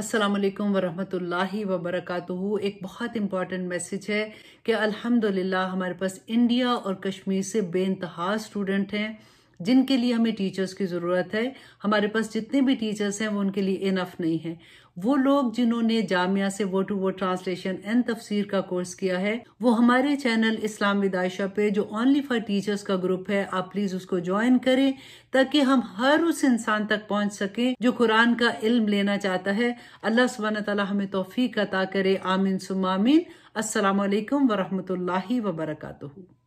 अस्सलाम वालेकुम वरहमतुल्लाहि वबरकातुहू एक बहुत इंपॉर्टेंट मैसेज है कि अल्हम्दुलिल्लाह हमारे पास इंडिया और कश्मीर से बेानतहा स्टूडेंट हैं जिनके लिए हमें टीचर्स की ज़रूरत है हमारे पास जितने भी टीचर्स हैं वो उनके लिए इनफ नहीं है वो लोग जिन्होंने जामिया से वो टू वो ट्रांसलेशन एंड तफसीर का कोर्स किया है वो हमारे चैनल इस्लाम विदाइशा पे जो ओनली फॉर टीचर्स का ग्रुप है आप प्लीज उसको ज्वाइन करें ताकि हम हर उस इंसान तक पहुंच सके जो कुरान का इल्म लेना चाहता है अल्लाह सुबहान तला हमें तोफीक अता करे आमिन सुमामीन असलकम वरहमत ला वरकू